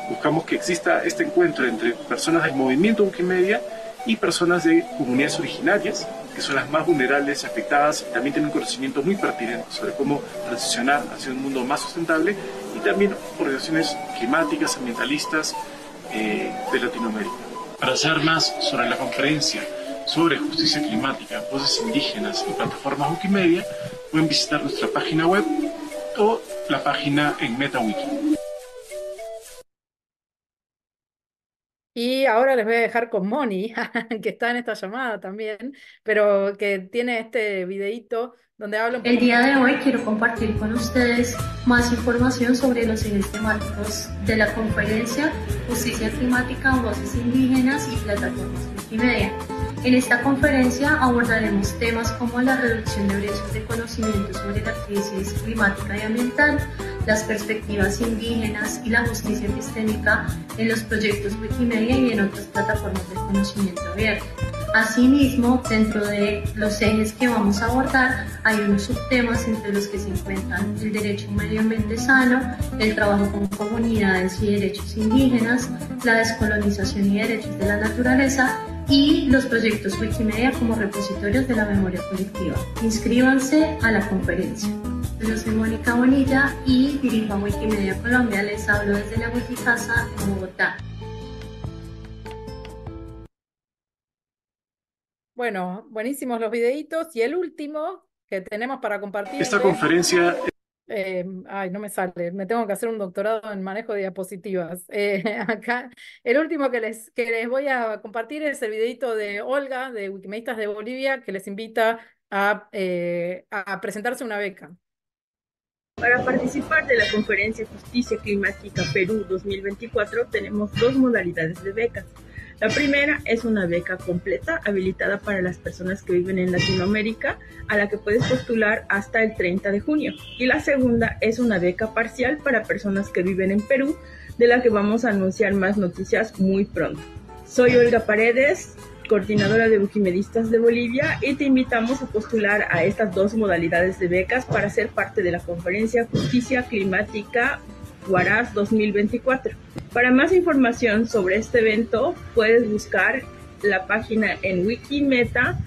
Buscamos que exista este encuentro entre personas del movimiento Wikimedia y personas de comunidades originarias son las más vulnerables, afectadas, y también tienen conocimiento muy pertinente sobre cómo transicionar hacia un mundo más sustentable y también organizaciones climáticas, ambientalistas eh, de Latinoamérica. Para saber más sobre la conferencia sobre justicia climática, voces indígenas y plataformas Wikimedia, pueden visitar nuestra página web o la página en MetaWiki. Y ahora les voy a dejar con Moni, que está en esta llamada también, pero que tiene este videíto donde hablo El día de hoy quiero compartir con ustedes más información sobre los ejes temáticos de la conferencia Justicia Climática, Voces Indígenas y Plataformas Multimedia. En esta conferencia abordaremos temas como la reducción de brechas de conocimiento sobre la crisis climática y ambiental, las perspectivas indígenas y la justicia epistémica en los proyectos Wikimedia y en otras plataformas de conocimiento abierto. Asimismo, dentro de los ejes que vamos a abordar hay unos subtemas entre los que se encuentran el derecho a un medio ambiente sano, el trabajo con comunidades y derechos indígenas, la descolonización y derechos de la naturaleza y los proyectos Wikimedia como repositorios de la memoria colectiva. Inscríbanse a la conferencia. Yo soy Mónica Bonilla y dirijo a Wikimedia Colombia. Les hablo desde la Wikicasa, Bogotá. Bueno, buenísimos los videitos. Y el último que tenemos para compartir. Esta conferencia. Eh, ay, no me sale. Me tengo que hacer un doctorado en manejo de diapositivas. Eh, acá, el último que les, que les voy a compartir es el videito de Olga, de Wikimedistas de Bolivia, que les invita a eh, presentarse una beca. Para participar de la conferencia Justicia Climática Perú 2024 tenemos dos modalidades de becas. La primera es una beca completa habilitada para las personas que viven en Latinoamérica, a la que puedes postular hasta el 30 de junio. Y la segunda es una beca parcial para personas que viven en Perú, de la que vamos a anunciar más noticias muy pronto. Soy Olga Paredes, coordinadora de Wikimedistas de Bolivia, y te invitamos a postular a estas dos modalidades de becas para ser parte de la conferencia Justicia Climática Guaraz 2024. Para más información sobre este evento, puedes buscar la página en Wikimeta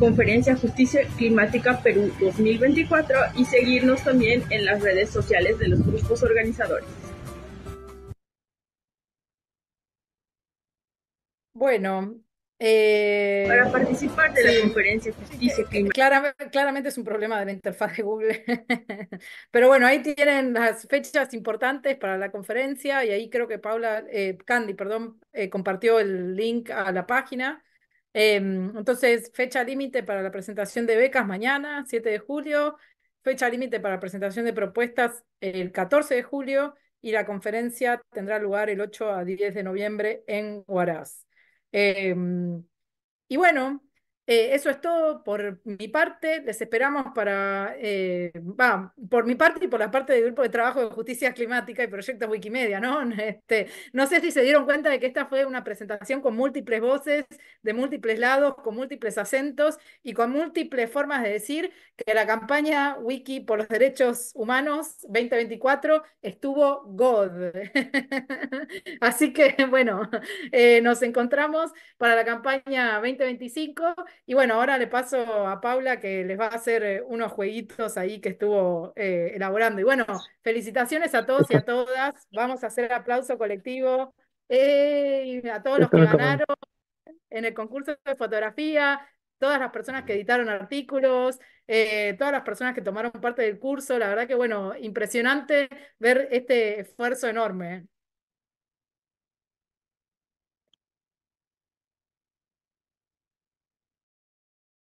Conferencia Justicia Climática Perú 2024 y seguirnos también en las redes sociales de los grupos organizadores. Bueno, eh, para participar de la conferencia Claramente, es un problema de la interfaz de Google. Pero bueno, ahí tienen las fechas importantes para la conferencia y ahí creo que Paula, eh, Candy, perdón, eh, compartió el link a la página. Em, entonces, fecha límite para la presentación de becas mañana, 7 de julio. Fecha límite para la presentación de propuestas el 14 de julio y la conferencia tendrá lugar el 8 a 10 de noviembre en Huaraz. Em, y bueno, eh, eso es todo por mi parte. Les esperamos para, eh, por mi parte y por la parte del Grupo de Trabajo de Justicia Climática y Proyecto Wikimedia, ¿no? Este, no sé si se dieron cuenta de que esta fue una presentación con múltiples voces, de múltiples lados, con múltiples acentos y con múltiples formas de decir que la campaña Wiki por los Derechos Humanos 2024 estuvo God. Así que, bueno, eh, nos encontramos para la campaña 2025 y bueno, ahora le paso a Paula que les va a hacer eh, unos jueguitos ahí que estuvo eh, elaborando. Y bueno, felicitaciones a todos y a todas. Vamos a hacer aplauso colectivo y a todos los que ganaron en el concurso de fotografía, todas las personas que editaron artículos, eh, todas las personas que tomaron parte del curso. La verdad que, bueno, impresionante ver este esfuerzo enorme.